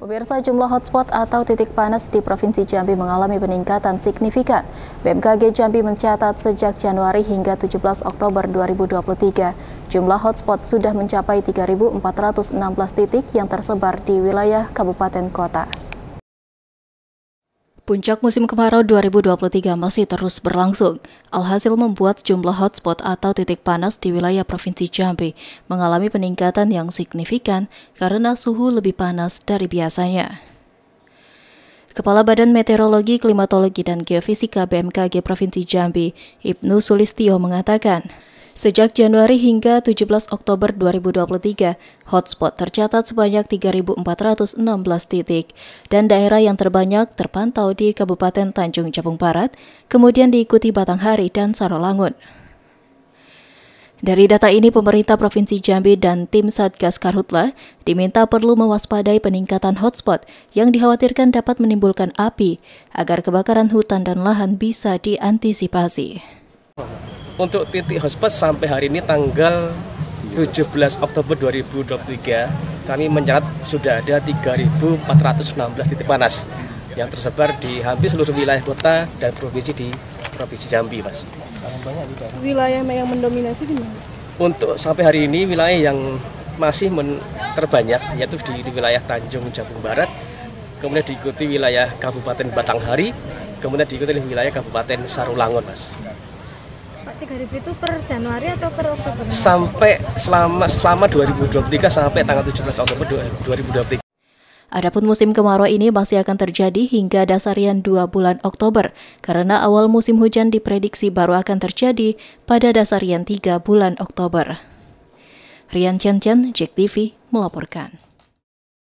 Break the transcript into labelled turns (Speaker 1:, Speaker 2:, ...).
Speaker 1: Pemirsa jumlah hotspot atau titik panas di Provinsi Jambi mengalami peningkatan signifikan. BMKG Jambi mencatat sejak Januari hingga 17 Oktober 2023, jumlah hotspot sudah mencapai 3.416 titik yang tersebar di wilayah kabupaten kota. Puncak musim kemarau 2023 masih terus berlangsung. Alhasil membuat jumlah hotspot atau titik panas di wilayah Provinsi Jambi mengalami peningkatan yang signifikan karena suhu lebih panas dari biasanya. Kepala Badan Meteorologi, Klimatologi, dan Geofisika BMKG Provinsi Jambi, Ibnu Sulistio mengatakan, Sejak Januari hingga 17 Oktober 2023, hotspot tercatat sebanyak 3.416 titik, dan daerah yang terbanyak terpantau di Kabupaten Tanjung Jabung Barat, kemudian diikuti Batanghari dan Sarolangun. Dari data ini, pemerintah Provinsi Jambi dan tim Satgas Karhutla diminta perlu mewaspadai peningkatan hotspot yang dikhawatirkan dapat menimbulkan api agar kebakaran hutan dan lahan bisa diantisipasi
Speaker 2: untuk titik hotspot sampai hari ini tanggal 17 Oktober 2023 kami mencatat sudah ada 3.416 titik panas yang tersebar di hampir seluruh wilayah kota dan provinsi di provinsi Jambi, Mas. Wilayah yang mendominasi di mana? Untuk sampai hari ini wilayah yang masih terbanyak yaitu di, di wilayah Tanjung Jabung Barat, kemudian diikuti wilayah Kabupaten Batanghari, kemudian diikuti wilayah Kabupaten Sarulangun, Mas.
Speaker 1: Pak 3000 itu per Januari atau per Oktober? Sampai
Speaker 2: selama selama 2023 sampai tanggal 17 Oktober 2023.
Speaker 1: Adapun musim kemarau ini masih akan terjadi hingga dasarian 2 bulan Oktober, karena awal musim hujan diprediksi baru akan terjadi pada dasarian 3 bulan Oktober. Rian Chen Chen, Jack TV, melaporkan.